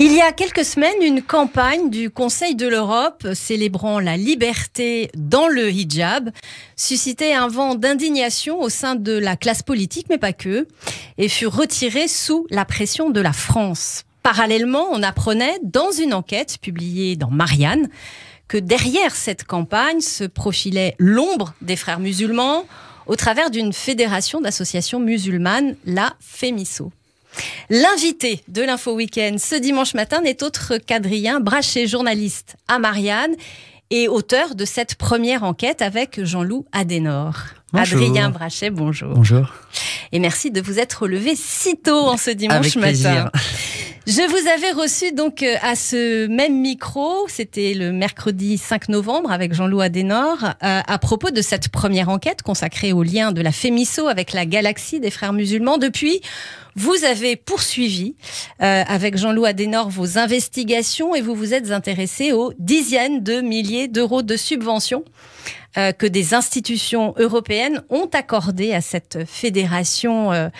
Il y a quelques semaines, une campagne du Conseil de l'Europe célébrant la liberté dans le hijab suscitait un vent d'indignation au sein de la classe politique, mais pas que, et fut retirée sous la pression de la France. Parallèlement, on apprenait dans une enquête publiée dans Marianne que derrière cette campagne se profilait l'ombre des frères musulmans au travers d'une fédération d'associations musulmanes, la FEMISO. L'invité de l'Info Weekend ce dimanche matin n'est autre qu'Adrien Brachet, journaliste à Marianne et auteur de cette première enquête avec Jean-Loup Adenor. Adrien Brachet, bonjour. Bonjour. Et merci de vous être relevé si tôt en ce dimanche avec matin. Je vous avais reçu donc euh, à ce même micro, c'était le mercredi 5 novembre avec Jean-Loup Adenor, euh, à propos de cette première enquête consacrée au lien de la Fémisso avec la galaxie des frères musulmans. Depuis, vous avez poursuivi euh, avec jean louis Adenor vos investigations et vous vous êtes intéressé aux dizaines de milliers d'euros de subventions euh, que des institutions européennes ont accordées à cette fédération euh,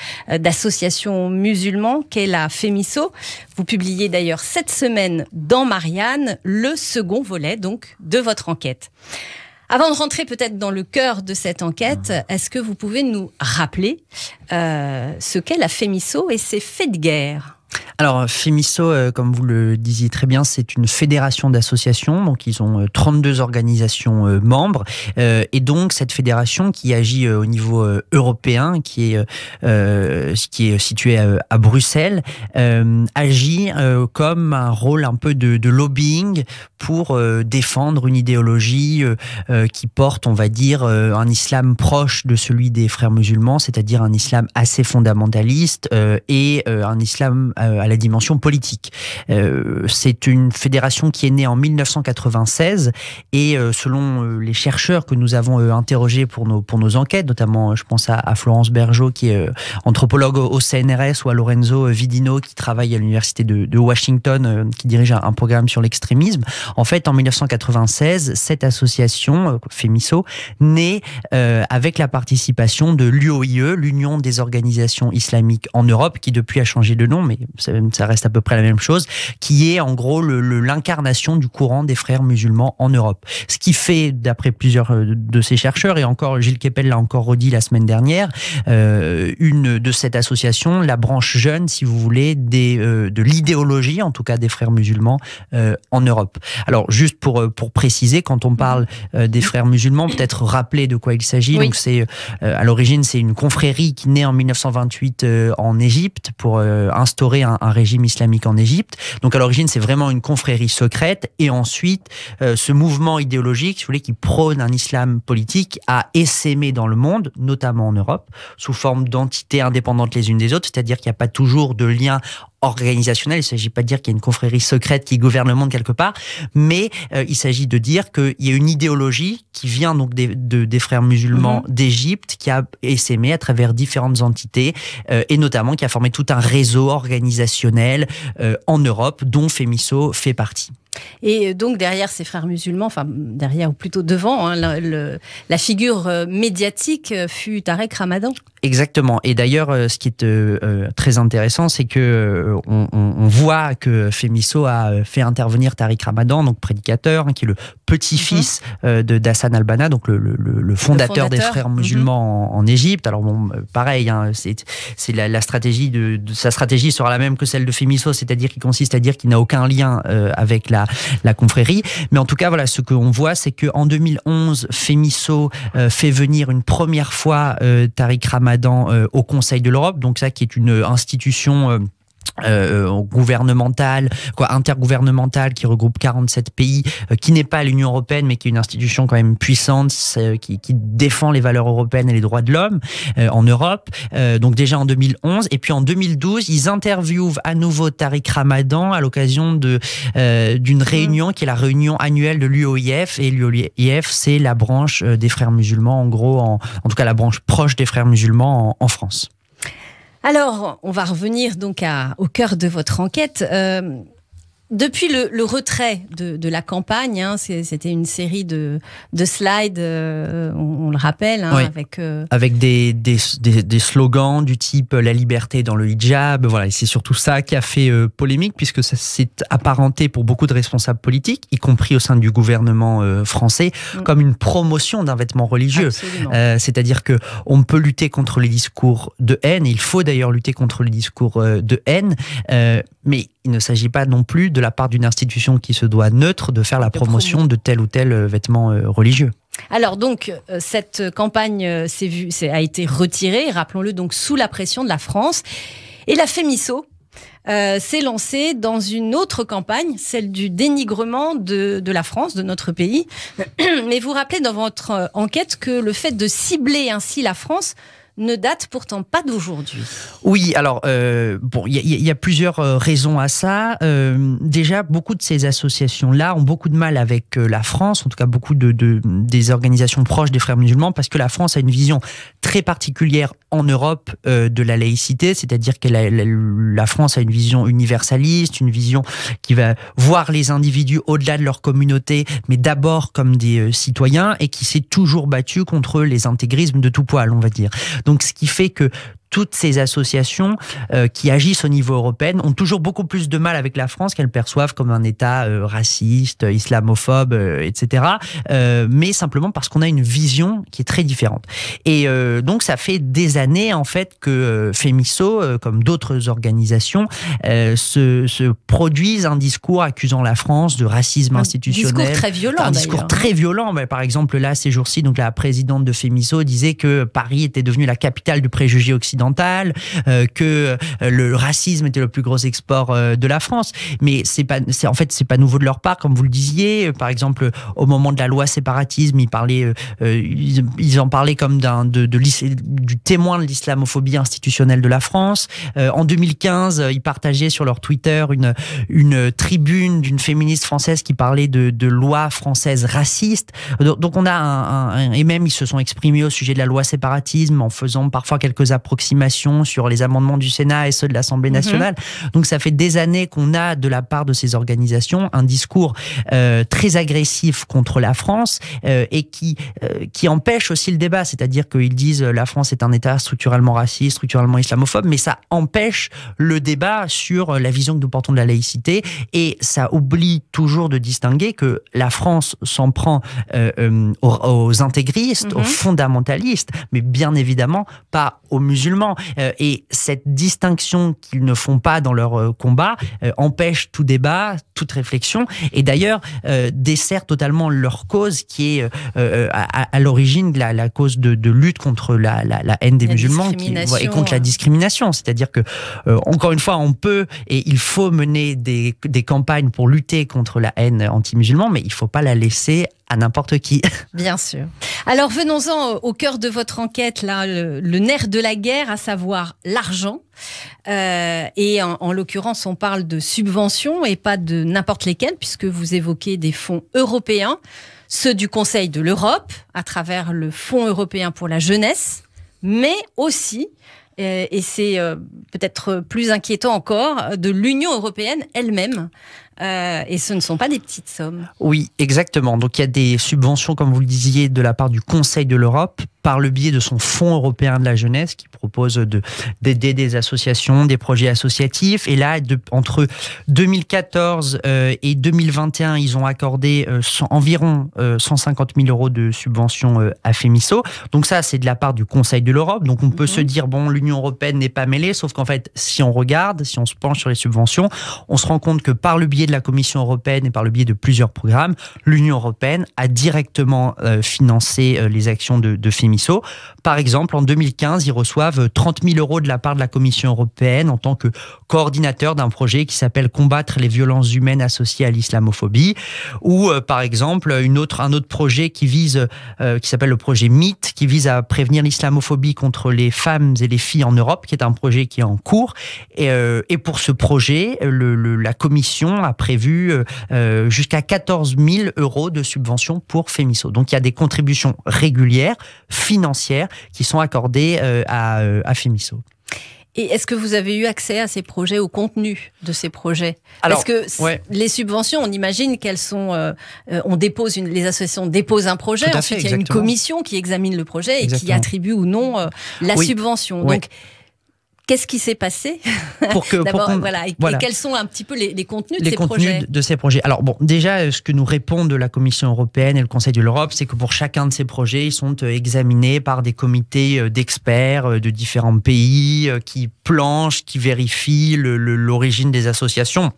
d'associations musulmans qu'est la FEMISO. Vous publiez d'ailleurs cette semaine dans Marianne le second volet donc de votre enquête. Avant de rentrer peut-être dans le cœur de cette enquête, ah. est-ce que vous pouvez nous rappeler euh, ce qu'est la FEMISO et ses faits de guerre alors, FEMISO, euh, comme vous le disiez très bien, c'est une fédération d'associations. Donc, ils ont 32 euh, organisations euh, membres. et donc, cette fédération qui agit au niveau européen, qui est, qui est située à, Bruxelles, agit comme un rôle un peu de lobbying pour défendre une idéologie qui porte, on va dire, un islam proche de celui des frères musulmans, c'est-à-dire un islam assez fondamentaliste et un islam à la dimension politique. Euh, c'est une fédération qui est née en 1996 et euh, selon euh, les chercheurs que nous avons interrogés pour nos, pour nos enquêtes, notamment je pense à, Florence Bergeau qui est anthropologue au CNRS ou à Lorenzo Vidino qui travaille à l'université de, Washington qui dirige un, programme sur l'extrémisme. En fait, en 1996, cette association, FEMISO, naît avec la participation de l'UOIE, l'Union des organisations islamiques en Europe, qui depuis a changé de nom, mais ça reste à peu près la même chose, qui est en gros l'incarnation le, du courant des frères musulmans en Europe. Ce qui fait, d'après plusieurs euh, de ces chercheurs, et encore Gilles Kepel l'a encore redit la semaine dernière, euh, une de cette association, la branche jeune, si vous voulez, des, euh, de l'idéologie, en tout cas des frères musulmans en Europe. Alors juste pour, pour préciser, quand on parle des frères musulmans, peut-être rappeler de quoi il s'agit. Donc c'est à l'origine c'est une confrérie qui naît en 1928 en Égypte pour instaurer un, régime islamique en Égypte. Donc à l'origine, c'est vraiment une confrérie secrète. Et ensuite, euh, ce mouvement idéologique, si vous voulez, qui prône un islam politique, a essaimé dans le monde, notamment en Europe, sous forme d'entités indépendantes les unes des autres. C'est-à-dire qu'il n'y a pas toujours de lien organisationnel. Il ne s'agit pas de dire qu'il y a une confrérie secrète qui gouverne le monde quelque part, mais euh, il s'agit de dire qu'il y a une idéologie qui vient donc des, frères musulmans mhm. d'Égypte, qui a essaimé à travers différentes entités, euh, et notamment qui a formé tout un réseau organisationnel euh, en Europe, dont Femiso fait partie. Et donc derrière ces frères musulmans, enfin derrière ou plutôt devant, hein, la figure euh, médiatique euh, fut Tariq Ramadan. Exactement. Et d'ailleurs, euh, ce qui est très intéressant, c'est que on, voit que Fémisso a fait intervenir Tariq Ramadan, donc prédicateur, hein, qui le petit-fils mhm. euh, de dassan Albana, al donc le, fondateur des frères mhm. musulmans en, Égypte. Alors bon, euh, pareil, hein, c'est la, stratégie de, sa stratégie sera la même que celle de Fémiso, c'est-à-dire qu'il consiste à dire qu'il n'a aucun lien euh, avec la, la confrérie. Mais en tout cas, voilà, ce qu'on voit, c'est que en 2011, Fémiso fait venir une première fois Tariq Ramadan au Conseil de l'Europe, donc ça qui est une institution euh, euh, gouvernementale, quoi, intergouvernementale, qui regroupe 47 pays, euh, qui n'est pas l'Union européenne, mais qui est une institution quand même puissante, euh, qui, défend les valeurs européennes et les droits de l'homme en Europe. donc déjà en 2011, et puis en 2012, ils interviewent à nouveau Tariq Ramadan à l'occasion de d'une mmh. réunion qui est la réunion annuelle de l'UOIF, et l'UOIF c'est la branche des frères musulmans, en gros, en, en tout cas la branche proche des frères musulmans en France. Alors, on va revenir donc à, au cœur de votre enquête. Euh, depuis le, retrait de, la campagne, hein, c'était une série de, slides, euh, on, le rappelle, hein, avec, euh, avec des, des, slogans du type euh, la liberté dans le hijab. Voilà, c'est surtout ça qui a fait polémique puisque ça s'est apparenté pour beaucoup de responsables politiques, y compris au sein du gouvernement français, mm. comme une promotion d'un vêtement religieux. C'est-à-dire que on peut lutter contre les discours de haine. Il faut d'ailleurs lutter contre les discours de haine mais il ne s'agit pas non plus de la part d'une institution qui se doit neutre de faire la promotion de tel ou tel euh, vêtement euh, religieux. Alors donc euh, cette campagne a été retirée, rappelons-le donc sous la pression de la France et la FEMISO s'est lancée dans une autre campagne, celle du dénigrement de la France, de notre pays. Mais vous rappelez dans votre enquête que le fait de cibler ainsi la France ne date pourtant pas d'aujourd'hui. Oui, alors, euh, bon, il y, a plusieurs euh, raisons à ça. Euh, déjà, beaucoup de ces associations-là ont beaucoup de mal avec la France, en tout cas beaucoup de, des organisations proches des frères musulmans, parce que la France a une vision très particulière en Europe de la laïcité, c'est-à-dire que la, la, France a une vision universaliste, une vision qui va voir les individus au-delà de leur communauté, mais d'abord comme des citoyens, et qui s'est toujours battue contre les intégrismes de tout poil, on va dire. Donc, ce qui fait que toutes ces associations euh, qui agissent au niveau européen ont toujours beaucoup plus de mal avec la France qu'elles perçoivent comme un État euh, raciste, islamophobe, euh, etc. mais simplement parce qu'on a une vision qui est très différente. Et donc ça fait des années en fait que Femiso, comme d'autres organisations, se, produisent un discours accusant la France de racisme institutionnel. Discours très violent. Un discours très violent. Mais bah, par exemple là ces jours-ci, donc la présidente de Femiso disait que Paris était devenue la capitale du préjugé occidental euh, que euh, le racisme était le plus gros export euh, de la France. Mais c'est pas, c'est en fait c'est pas nouveau de leur part, comme vous le disiez. Par exemple, au moment de la loi séparatisme, ils parlaient, ils, en parlaient comme d'un de, du témoin de l'islamophobie institutionnelle de la France. en 2015, ils partageaient sur leur Twitter une une tribune d'une féministe française qui parlait de, loi française raciste. Donc, on a un, et même ils se sont exprimés au sujet de la loi séparatisme en faisant parfois quelques approximations sur les amendements du Sénat et ceux de l'Assemblée mhm. nationale. Donc ça fait des années qu'on a de la part de ces organisations un discours euh, très agressif contre la France euh, et qui, euh, qui empêche aussi le débat. C'est-à-dire qu'ils disent la France est un État structurellement raciste, structurellement islamophobe, mais ça empêche le débat sur la vision que nous portons de la laïcité et ça oublie toujours de distinguer que la France s'en prend aux, intégristes, aux mhm. fondamentalistes, mais bien évidemment pas aux musulmans. Euh, et cette distinction qu'ils ne font pas dans leur euh, combat euh, empêche tout débat, toute réflexion, et d'ailleurs dessert totalement leur cause qui est à, l'origine de la, cause de, lutte contre la, haine des musulmans et contre la discrimination. C'est-à-dire que, encore une fois, on peut et il faut mener des, campagnes pour lutter contre la haine anti-musulman, mais il ne faut pas la laisser à n'importe qui. Bien sûr. Alors venons-en au cœur de votre enquête, là, le, nerf de la guerre, à savoir l'argent. Euh, et en l'occurrence, on parle de subventions et pas de n'importe lesquelles, puisque vous évoquez des fonds européens, ceux du Conseil de l'Europe, à travers le Fonds européen pour la jeunesse, mais aussi euh, et c'est euh, peut-être plus inquiétant encore, de l'Union européenne elle-même. Euh, et ce ne sont pas des petites sommes. Oui, exactement. Donc il y a des subventions, comme vous le disiez, de la part du Conseil de l'Europe par le biais de son Fonds européen de la jeunesse qui propose d'aider des associations, des projets associatifs. Et là, entre 2014 euh, et 2021, ils ont accordé euh, environ 150 euh, 000 euros de subventions à FEMISO. Donc ça, c'est de la part du Conseil de l'Europe. Donc on peut mhm. se dire, bon, l'Union européenne n'est pas mêlée, sauf qu'en fait, si on regarde, si on se penche sur les subventions, on se rend compte que par le biais de la Commission européenne et par le biais de plusieurs programmes, l'Union européenne a directement financé les actions de, de FEMISO. Par exemple, en 2015, ils reçoivent 30 000 euros de la part de la Commission européenne en tant que coordinateur d'un projet qui s'appelle Combattre les violences humaines associées à l'islamophobie. Ou, euh, par exemple, une autre, un autre projet qui vise, euh, qui s'appelle le projet MIT, qui vise à prévenir l'islamophobie contre les femmes et les filles en Europe, qui est un projet qui est en cours. Et, euh, pour ce projet, la Commission a prévu jusqu'à 14 000 euros de subventions pour FEMISO. Donc, il y a des contributions régulières financières qui sont accordées euh, à, euh, à Et est-ce que vous avez eu accès à ces projets, au contenu de ces projets Alors, Parce que les subventions, on imagine qu'elles sont, euh, on dépose une, les associations déposent un projet, ensuite il y a une commission qui examine le projet et qui attribue ou non la subvention. Donc Qu'est-ce qui s'est passé pour voilà, et, quels sont un petit peu les, contenus, de, les ces contenus projets. de ces projets Alors bon, déjà, euh, ce que nous répondent la Commission européenne et le Conseil de l'Europe, c'est que pour chacun de ces projets, ils sont euh, examinés par des comités euh, d'experts de différents pays qui planchent, qui vérifient l'origine des associations.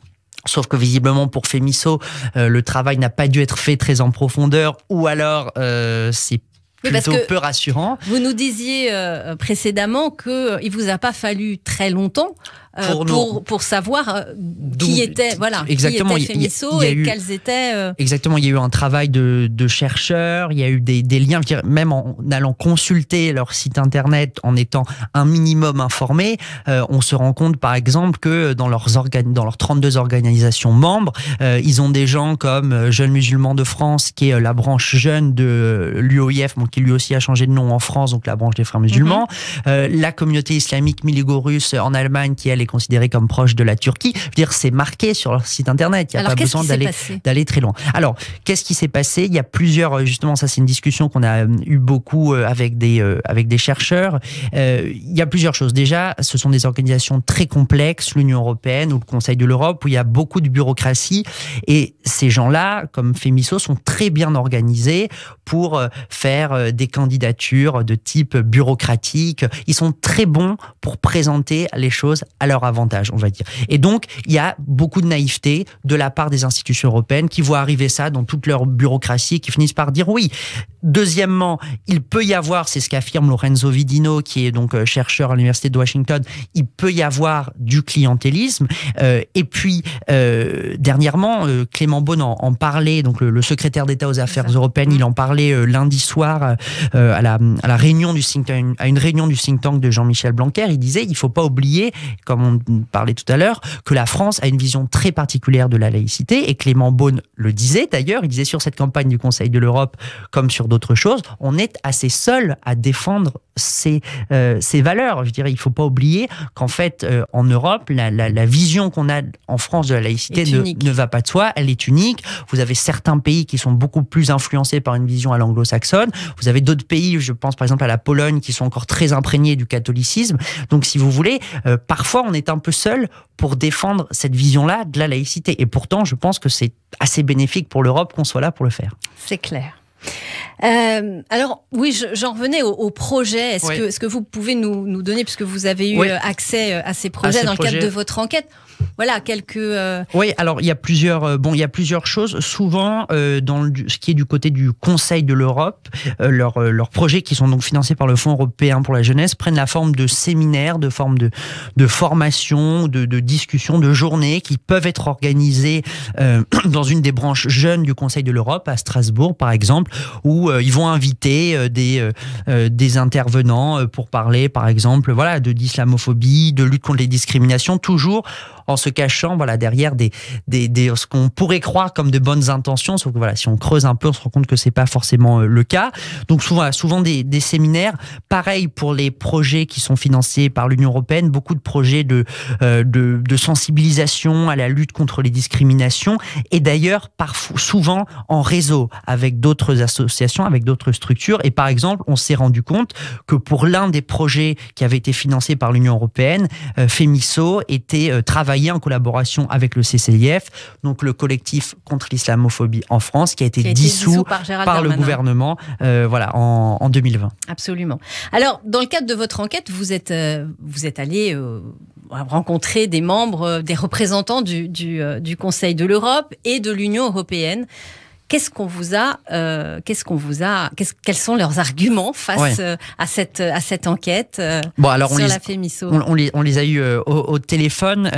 Sauf que visiblement pour Fémiso, le travail n'a pas dû être fait très en profondeur, ou alors euh, c'est plutôt peu rassurant. Vous nous disiez euh, précédemment qu'il euh, ne vous a pas fallu très longtemps euh, pour, pour, savoir euh, qui était, voilà, exactement, qui et quels étaient. Euh, exactement, il y a eu un travail de, de chercheurs, il y a eu des, des liens, même en allant consulter leur site internet, en étant un minimum informé, on se rend compte par exemple que dans leurs, dans leurs 32 organisations membres, ils ont des gens comme Jeunes Musulmans de France, qui est la branche jeune de l'UOIF, donc qui lui aussi a changé de nom en France, donc la branche des frères mhm. musulmans, la communauté islamique miligorusse en Allemagne, qui elle est considéré comme proche de la Turquie. Je veux dire, c'est marqué sur leur site internet. Il n'y a pas besoin d'aller très loin. Alors, qu'est-ce qui s'est passé Il y a plusieurs euh, justement, ça c'est une discussion qu'on a euh, eu beaucoup euh, avec des avec des chercheurs. il y a plusieurs choses. Déjà, ce sont des organisations très complexes, l'Union européenne ou le Conseil de l'Europe, où il y a beaucoup de bureaucratie et ces gens-là, comme Femiso, sont très bien organisés pour faire des candidatures de type bureaucratique. Ils sont très bons pour présenter les choses à leur avantage, on va dire. Et donc, il y a beaucoup de naïveté de la part des institutions européennes qui voient arriver ça dans toute leur bureaucratie et qui finissent par dire oui. Deuxièmement, il peut y avoir, c'est ce qu'affirme Lorenzo Vidino, qui est donc euh, chercheur à l'université de Washington, il peut y avoir du clientélisme. Euh, et puis, euh, dernièrement, Clément Beaune en parlait, donc le, secrétaire d'État aux Affaires européennes, il en parlait lundi soir à la, réunion du think tank, à une réunion du think tank de Jean-Michel Blanquer. Il disait, il faut pas oublier, comme on parlait tout à l'heure, que la France a une vision très particulière de la laïcité. Et Clément Beaune le disait d'ailleurs, il disait sur cette campagne du Conseil de l'Europe, comme sur d'autres choses, on est assez seul à défendre euh, ces, valeurs. Je dirais, il ne faut pas oublier qu'en fait, euh, en Europe, la, vision qu'on a en France de la laïcité ne, va pas de soi, elle est unique. Vous avez certains pays qui sont beaucoup plus influencés par une vision à l'anglo-saxonne. Vous avez d'autres pays, je pense par exemple à la Pologne, qui sont encore très imprégnés du catholicisme. Donc, si vous voulez, euh, parfois, on est un peu seul pour défendre cette vision-là de la laïcité. Et pourtant, je pense que c'est assez bénéfique pour l'Europe qu'on soit là pour le faire. C'est clair. Euh, alors oui, j'en revenais au, projet. Est-ce que, que, vous pouvez nous, donner, puisque vous avez eu euh, accès euh, à ces projets dans le cadre de votre enquête, voilà quelques. Oui, alors il y a plusieurs. bon, il y a plusieurs choses. Souvent, dans ce qui est du côté du Conseil de l'Europe, leurs projets qui sont donc financés par le Fonds européen pour la jeunesse prennent la forme de séminaires, de formes de de formation, de, de discussions, de journées qui peuvent être organisées dans une des branches jeunes du Conseil de l'Europe à Strasbourg, par exemple, où euh, ils vont inviter euh, des, euh, des intervenants pour parler, par exemple, voilà, de l'islamophobie, de lutte contre les discriminations, toujours en se cachant voilà, derrière des, des, des ce qu'on pourrait croire comme de bonnes intentions. Sauf que voilà, si on creuse un peu, on se rend compte que c'est pas forcément euh, le cas. Donc souvent, souvent des, des séminaires. Pareil pour les projets qui sont financés par l'Union européenne, beaucoup de projets de, euh, de, sensibilisation à la lutte contre les discriminations et d'ailleurs souvent en réseau avec d'autres associations, avec d'autres structures. Et par exemple, on s'est rendu compte que pour l'un des projets qui avait été financé par l'Union européenne, euh, FEMISO était euh, travaillé en collaboration avec le CCIF, donc le collectif contre l'islamophobie en France, qui a été, dissous, par, le gouvernement euh, voilà, en, 2020. Absolument. Alors, dans le cadre de votre enquête, vous êtes, euh, vous êtes allé euh, rencontrer des membres, des représentants du, du, du Conseil de l'Europe et de l'Union européenne. Qu'est-ce qu'on vous a, euh, qu'est-ce qu'on vous a, qu'est-ce quels sont leurs arguments face euh, à cette euh, à cette enquête euh, bon, alors on la les, on, les, on les a eu au, au téléphone.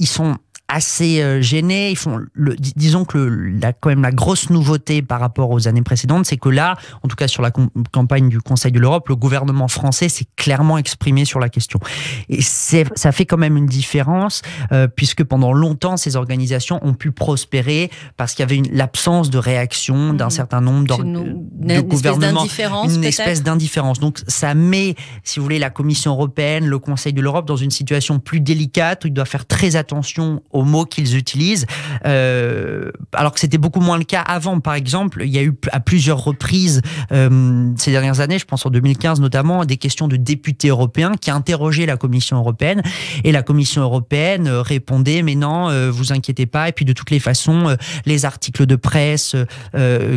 ils sont assez euh, gênés. Ils font le, disons que la, quand même la grosse nouveauté par rapport aux années précédentes, c'est que là, en tout cas sur la campagne du Conseil de l'Europe, le gouvernement français s'est clairement exprimé sur la question. Et ça fait quand même une différence, euh, puisque pendant longtemps, ces organisations ont pu prospérer parce qu'il y avait l'absence de réaction mmh. d'un certain nombre de, gouvernements. Une espèce d'indifférence. Donc ça met, si vous voulez, la Commission européenne, le Conseil de l'Europe dans une situation plus délicate où il doit faire très attention aux mots qu'ils utilisent, euh, alors que c'était beaucoup moins le cas avant. Par exemple, il y a eu à plusieurs reprises euh, ces dernières années, je pense en 2015 notamment, des questions de députés européens qui interrogeaient la Commission européenne et la Commission européenne euh, répondait mais non, vous inquiétez pas. Et puis de toutes les façons, les articles de presse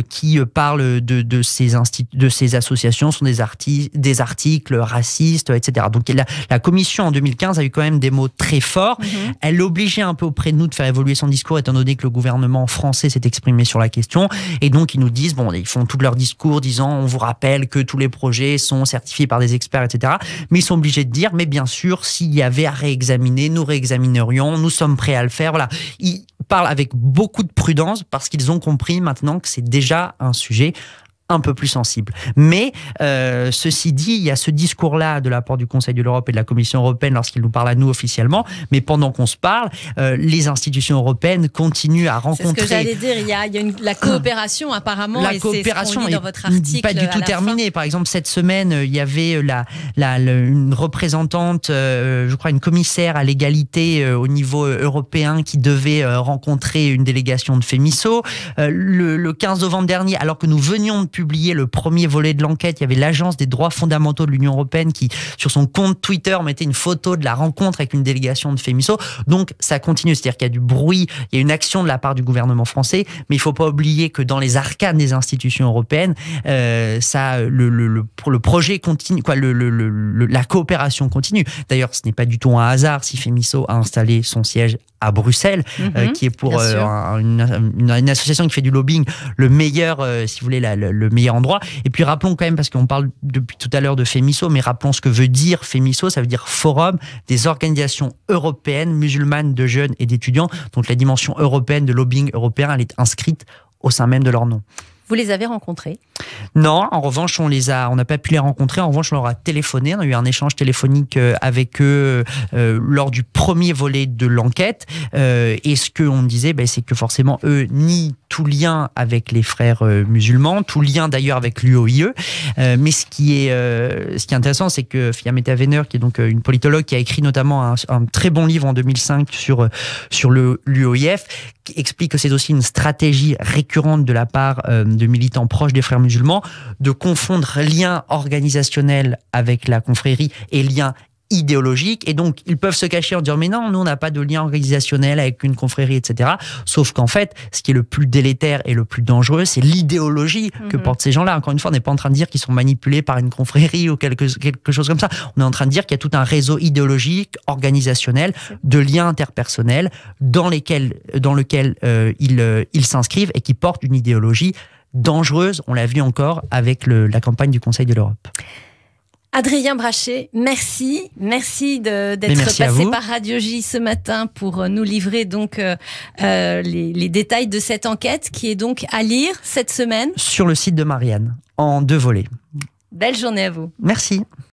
qui parlent de, de ces de ces associations sont des, des articles racistes, etc. Donc la, Commission en 2015 a eu quand même des mots très forts. Mm-hmm. Elle obligeait un peu près de nous de faire évoluer son discours, étant donné que le gouvernement français s'est exprimé sur la question. Et donc, ils nous disent, bon, ils font tout leur discours disant, on vous rappelle que tous les projets sont certifiés par des experts, etc. Mais ils sont obligés de dire, mais bien sûr, s'il y avait à réexaminer, nous réexaminerions, nous sommes prêts à le faire. Voilà. Ils parlent avec beaucoup de prudence parce qu'ils ont compris maintenant que c'est déjà un sujet un peu plus sensible. Mais euh, ceci dit, il y a ce discours-là de la part du Conseil de l'Europe et de la Commission européenne lorsqu'il nous parle à nous officiellement, mais pendant qu'on se parle, euh, les institutions européennes continuent à rencontrer. C'est ce que j'allais dire. Il y a, une, la coopération apparemment. La et coopération est, dans votre article pas du tout terminée. Par exemple, cette semaine, euh, il y avait la, la, une représentante, je crois, une commissaire à l'égalité au niveau européen qui devait rencontrer une délégation de Fémisso. Le, le, 15 novembre dernier, alors que nous venions de publié le premier volet de l'enquête, il y avait l'Agence des droits fondamentaux de l'Union européenne qui, sur son compte Twitter, mettait une photo de la rencontre avec une délégation de Fémiso. Donc, ça continue. C'est-à-dire qu'il y a du bruit, il y a une action de la part du gouvernement français, mais il ne faut pas oublier que dans les arcanes des institutions européennes, euh, ça, le, le, projet continue, quoi, la coopération continue. D'ailleurs, ce n'est pas du tout un hasard si Fémiso a installé son siège à Bruxelles, euh, mhm. qui est pour euh, une, association qui fait du lobbying le meilleur, euh, si vous voulez, le, meilleur endroit. Et puis rappelons quand même, parce qu'on parle depuis tout à l'heure de FEMISO, mais rappelons ce que veut dire FEMISO, ça veut dire Forum des organisations européennes musulmanes de jeunes et d'étudiants. Donc la dimension européenne de lobbying européen, elle est inscrite au sein même de leur nom. Vous les avez rencontrés Non, en revanche, on les a, on n'a pas pu les rencontrer. En revanche, on leur a téléphoné. On a eu un échange téléphonique euh, avec eux euh, lors du premier volet de l'enquête. Euh, et ce qu'on disait, ben, c'est que forcément, eux nient tout lien avec les frères musulmans, tout lien d'ailleurs avec l'UOIE. mais ce qui est, ce qui est intéressant, c'est que Fiametta Wehner, qui est donc une politologue qui a écrit notamment un, très bon livre en 2005 sur, sur l'UOIF, explique que c'est aussi une stratégie récurrente de la part euh, de militants proches des frères musulmans de confondre lien organisationnel avec la confrérie et lien idéologique. Et donc, ils peuvent se cacher en disant, mais non, nous, on n'a pas de lien organisationnel avec une confrérie, etc. Sauf qu'en fait, ce qui est le plus délétère et le plus dangereux, c'est l'idéologie que mhm. portent ces gens-là. Encore une fois, on n'est pas en train de dire qu'ils sont manipulés par une confrérie ou quelque, quelque chose comme ça. On est en train de dire qu'il y a tout un réseau idéologique, organisationnel, de liens interpersonnels dans, lesquels, dans lequel euh, euh, ils s'inscrivent et qui portent une idéologie dangereuse. On l'a vu encore avec la campagne du Conseil de l'Europe. Adrien Brachet, merci. Merci d'être passé par Radio J ce matin pour euh, nous livrer donc euh, euh, les, les détails de cette enquête qui est donc à lire cette semaine. Sur le site de Marianne, en deux volets. Belle journée à vous. Merci.